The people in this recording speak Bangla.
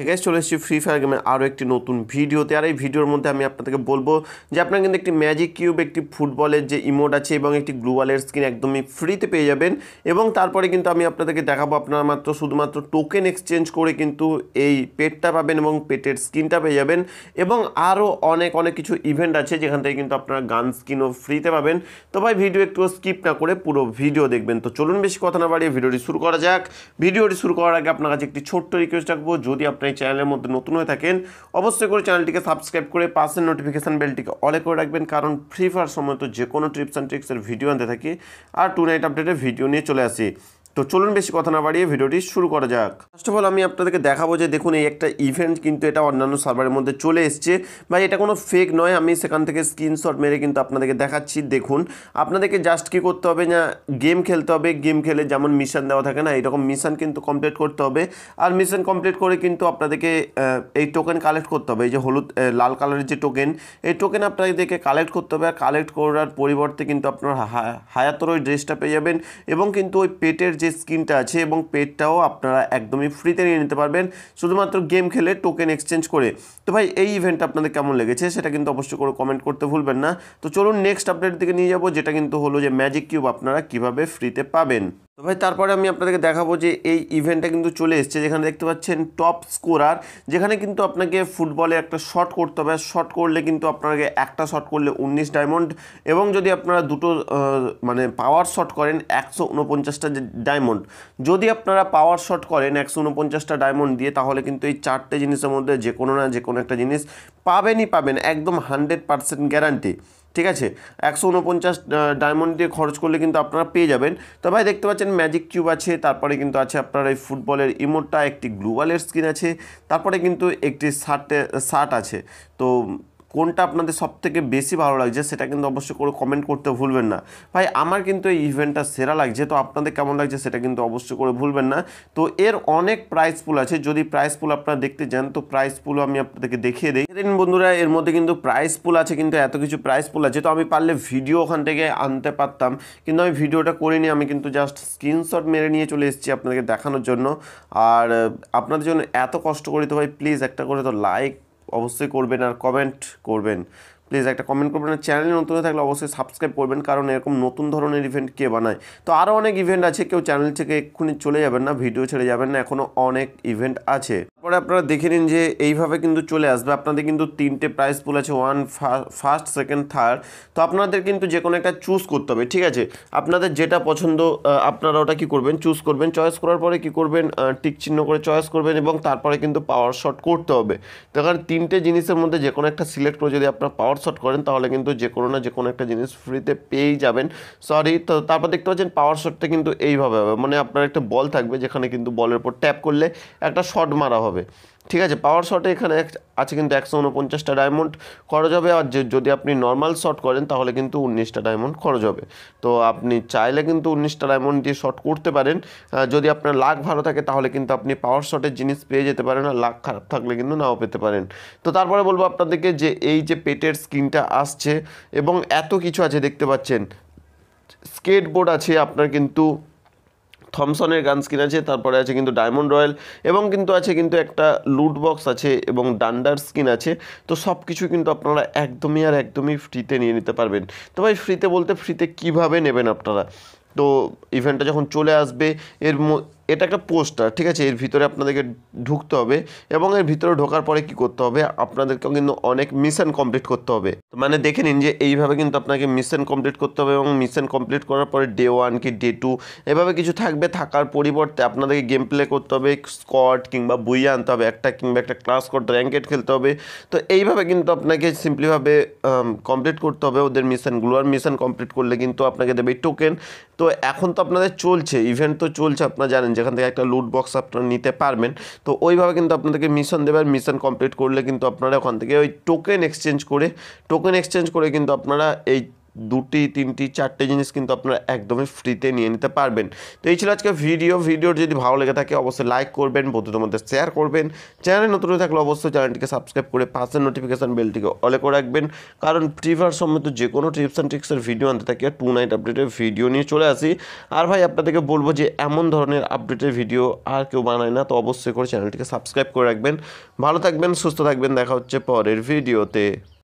হেগাইজ চলে এসেছি ফ্রি ফায়ার গেমের আরও একটি নতুন ভিডিওতে আর এই ভিডিওর মধ্যে আমি আপনাদেরকে বলবো যে আপনার কিন্তু একটি ম্যাজিক কিউব একটি ফুটবলের যে ইমোট আছে এবং একটি গ্লোয়ালের স্কিন একদমই ফ্রিতে পেয়ে যাবেন এবং তারপরে কিন্তু আমি আপনাদেরকে দেখাবো আপনারা মাত্র শুধুমাত্র টোকেন এক্সচেঞ্জ করে কিন্তু এই পেটটা পাবেন এবং পেটের স্কিনটা পেয়ে যাবেন এবং আরও অনেক অনেক কিছু ইভেন্ট আছে যেখান থেকে কিন্তু আপনারা গান স্কিনও ফ্রিতে পাবেন তো ভাই ভিডিও একটু স্কিপ না করে পুরো ভিডিও দেখবেন তো চলুন বেশি কথা না বাড়িয়ে ভিডিওটি শুরু করা যাক ভিডিওটি শুরু করার আগে আপনার কাছে একটি ছোট্ট রিকোয়েস্ট রাখবো যদি আপনার এই চ্যানেলের মধ্যে নতুন হয়ে থাকেন অবশ্যই করে চ্যানেলটিকে সাবস্ক্রাইব করে পাশের নোটিফিকেশান বেলটিকে অলে করে রাখবেন কারণ ফ্রি ফায়ার সময় তো যে কোনো টিপস অ্যান্ড ট্রিক্সের ভিডিও আনতে থাকি আর টু নাইট আপডেটের ভিডিও নিয়ে চলে আসি তো চলুন বেশি কথা না বাড়িয়ে ভিডিওটি শুরু করা যাক ফার্স্ট অফ অল আমি আপনাদেরকে দেখাবো যে দেখুন এই একটা ইভেন্ট কিন্তু এটা অন্যান্য সার্ভারের মধ্যে চলে এসছে বা এটা কোনো ফেক নয় আমি সেখান থেকে স্ক্রিনশট মেরে কিন্তু আপনাদেরকে দেখাচ্ছি দেখুন আপনাদেরকে জাস্ট কি করতে হবে না গেম খেলতে হবে গেম খেলে যেমন মিশন দেওয়া থাকে না এইরকম মিশন কিন্তু কমপ্লিট করতে হবে আর মিশন কমপ্লিট করে কিন্তু আপনাদেরকে এই টোকেন কালেক্ট করতে হবে এই যে হলুদ লাল কালারের যে টোকেন এই টোকেন আপনাদেরকে কালেক্ট করতে হবে আর কালেক্ট করার পরিবর্তে কিন্তু আপনার হায়াতর ওই ড্রেসটা পেয়ে যাবেন এবং কিন্তু ওই পেটের যে যে স্কিনটা আছে এবং পেডটাও আপনারা একদমই ফ্রিতে নিয়ে নিতে পারবেন শুধুমাত্র গেম খেলে টোকেন এক্সচেঞ্জ করে তো ভাই এই ইভেন্টটা আপনাদের কেমন লেগেছে সেটা কিন্তু অবশ্যই করে কমেন্ট করতে ভুলবেন না তো চলুন নেক্সট আপডেট দিকে নিয়ে যাব যেটা কিন্তু হলো যে ম্যাজিক কিউব আপনারা কিভাবে ফ্রিতে পাবেন তো ভাই তারপরে আমি আপনাদেরকে দেখাবো যে এই ইভেন্টটা কিন্তু চলে এসছে যেখানে দেখতে পাচ্ছেন টপ স্কোরার যেখানে কিন্তু আপনাকে ফুটবলে একটা শট করতে হবে শট করলে কিন্তু আপনাকে একটা শট করলে উনিশ ডায়মন্ড এবং যদি আপনারা দুটো মানে পাওয়ার শট করেন একশো উনপঞ্চাশটা ডায়মন্ড যদি আপনারা পাওয়ার শট করেন একশো উনপঞ্চাশটা ডায়মন্ড দিয়ে তাহলে কিন্তু এই চারটে জিনিসের মধ্যে যে কোনো না যে কোনো একটা জিনিস পাবেনই পাবেন একদম হান্ড্রেড পারসেন্ট গ্যারান্টি ঠিক আছে একশো উনপঞ্চাশ ডায়মন্ড দিয়ে খরচ করলে কিন্তু আপনারা পেয়ে যাবেন তো ভাই দেখতে পাচ্ছেন ম্যাজিক কিউব আছে তারপরে কিন্তু আছে আপনার এই ফুটবলের ইমোটটা একটি গ্লোবালের স্ক্রিন আছে তারপরে কিন্তু একটি শার্টে শার্ট আছে তো কোনটা আপনাদের সবথেকে বেশি ভালো লাগছে সেটা কিন্তু অবশ্যই করে কমেন্ট করতে ভুলবেন না ভাই আমার কিন্তু এই ইভেন্টটা সেরা লাগছে তো আপনাদের কেমন লাগছে সেটা কিন্তু অবশ্যই করে ভুলবেন না তো এর অনেক প্রাইস পুল আছে যদি প্রাইস পুল আপনারা দেখতে যান তো প্রাইস পুল আমি আপনাদেরকে দেখিয়ে দিই দিন বন্ধুরা এর মধ্যে কিন্তু প্রাইস পুল আছে কিন্তু এত কিছু প্রাইস পুল আছে তো আমি পারলে ভিডিও ওখান থেকে আনতে পারতাম কিন্তু আমি ভিডিওটা করিনি আমি কিন্তু জাস্ট স্ক্রিনশট মেরে নিয়ে চলে এসেছি আপনাদেরকে দেখানোর জন্য আর আপনাদের জন্য এত কষ্ট করি তো ভাই প্লিজ একটা করে তো লাইক অবশ্যই করবেন আর কমেন্ট করবেন প্লিজ একটা কমেন্ট করবেন আর চ্যানেলে নতুন থাকলে অবশ্যই সাবস্ক্রাইব করবেন কারণ এরকম নতুন ধরনের ইভেন্ট কে বানায় তো আরও অনেক ইভেন্ট আছে কেউ চ্যানেল থেকে এক্ষুনি চলে যাবেন না ভিডিও ছেড়ে যাবেন না এখনও অনেক ইভেন্ট আছে তারপরে আপনারা দেখে নিন যে এইভাবে কিন্তু চলে আসবে আপনাদের কিন্তু তিনটে প্রাইস পুল আছে ওয়ান ফার্স্ট সেকেন্ড থার্ড তো আপনাদের কিন্তু যে কোনো একটা চুজ করতে হবে ঠিক আছে আপনাদের যেটা পছন্দ আপনারা ওটা কী করবেন চুজ করবেন চয়েস করার পরে কি করবেন টিক চিহ্ন করে চয়েস করবেন এবং তারপরে কিন্তু পাওয়ার শট করতে হবে তো কারণ তিনটে জিনিসের মধ্যে যে কোনো একটা সিলেক্ট করে যদি আপনার পাওয়ার শর্টশট করেন তাহলে কিন্তু যে কোনো না যে কোনো একটা জিনিস ফ্রিতে পেয়েই যাবেন সরি তো তারপর দেখতে পাচ্ছেন পাওয়ার শটটা কিন্তু এইভাবে হবে মানে আপনার একটা বল থাকবে যেখানে কিন্তু বলের উপর ট্যাপ করলে একটা শট মারা হবে ঠিক আছে পাওয়ার শটে এখানে আছে কিন্তু একশো উনপঞ্চাশটা ডায়মন্ড খরচ হবে আর যদি আপনি নর্মাল শট করেন তাহলে কিন্তু উনিশটা ডায়মন্ড খরচ হবে তো আপনি চাইলে কিন্তু উনিশটা ডায়মন্ড দিয়ে শট করতে পারেন যদি আপনার লাক ভালো থাকে তাহলে কিন্তু আপনি পাওয়ার শটের জিনিস পেয়ে যেতে পারেন আর লাক খারাপ থাকলে কিন্তু নাও পেতে পারেন তো তারপরে বলবো আপনাদেরকে যে এই যে পেটের স্কিনটা আসছে এবং এত কিছু আছে দেখতে পাচ্ছেন স্কেটবোর্ড আছে আপনার কিন্তু থমসনের গান স্কিন আছে তারপরে আছে কিন্তু ডায়মন্ড রয়্যাল এবং কিন্তু আছে কিন্তু একটা লুট বক্স আছে এবং ডান্ডার স্কিন আছে তো সব কিছু কিন্তু আপনারা একদমই আর একদমই ফ্রিতে নিয়ে নিতে পারবেন তো ভাই ফ্রিতে বলতে ফ্রিতে কিভাবে নেবেন আপনারা তো ইভেন্টটা যখন চলে আসবে এর এটা একটা পোস্টার ঠিক আছে এর ভিতরে আপনাদেরকে ঢুকতে হবে এবং এর ভিতরে ঢোকার পরে কি করতে হবে আপনাদেরকেও কিন্তু অনেক মিশন কমপ্লিট করতে হবে মানে দেখে নিন যে এইভাবে কিন্তু আপনাকে মিশন কমপ্লিট করতে হবে এবং মিশন কমপ্লিট করার পরে ডে ওয়ান কি ডে টু এভাবে কিছু থাকবে থাকার পরিবর্তে আপনাদেরকে গেম প্লে করতে হবে স্কট কিংবা বই আনতে হবে একটা কিংবা একটা ক্লাস করতে র্যাঙ্কেট খেলতে হবে তো এইভাবে কিন্তু আপনাকে সিম্পলিভাবে কমপ্লিট করতে হবে ওদের মিশনগুলো আর মিশন কমপ্লিট করলে কিন্তু আপনাকে দেবে টোকেন তো এখন তো আপনাদের চলছে ইভেন্ট তো চলছে আপনারা জানেন যেখান থেকে একটা লুট বক্স আপনারা নিতে পারবেন তো ওইভাবে কিন্তু আপনাদেরকে মিশন দেবেন মিশন কমপ্লিট করলে কিন্তু আপনারা ওখান থেকে ওই টোকেন এক্সচেঞ্জ করে টোকেন এক্সচেঞ্জ করে কিন্তু আপনারা এই দুটি তিনটি চারটে জিনিস কিন্তু আপনারা একদমই ফ্রিতে নিয়ে নিতে পারবেন তো এই ছিল আজকে ভিডিও ভিডিও যদি ভালো লেগে থাকে অবশ্যই লাইক করবেন বন্ধুদের মধ্যে শেয়ার করবেন চ্যানেলে নতুন থাকলে অবশ্যই চ্যানেলটিকে সাবস্ক্রাইব করে পাশের নোটিফিকেশান বেলটিকে অলে করে রাখবেন কারণ ফ্রিভার সম্বন্ধে যে কোনো টিপস অ্যান্ড ট্রিক্সের ভিডিও আনতে থাকি টু নাইট আপডেটের ভিডিও নিয়ে চলে আসি আর ভাই আপনাদেরকে বলবো যে এমন ধরনের আপডেটের ভিডিও আর কেউ বানায় না তো অবশ্যই করে চ্যানেলটিকে সাবস্ক্রাইব করে রাখবেন ভালো থাকবেন সুস্থ থাকবেন দেখা হচ্ছে পরের ভিডিওতে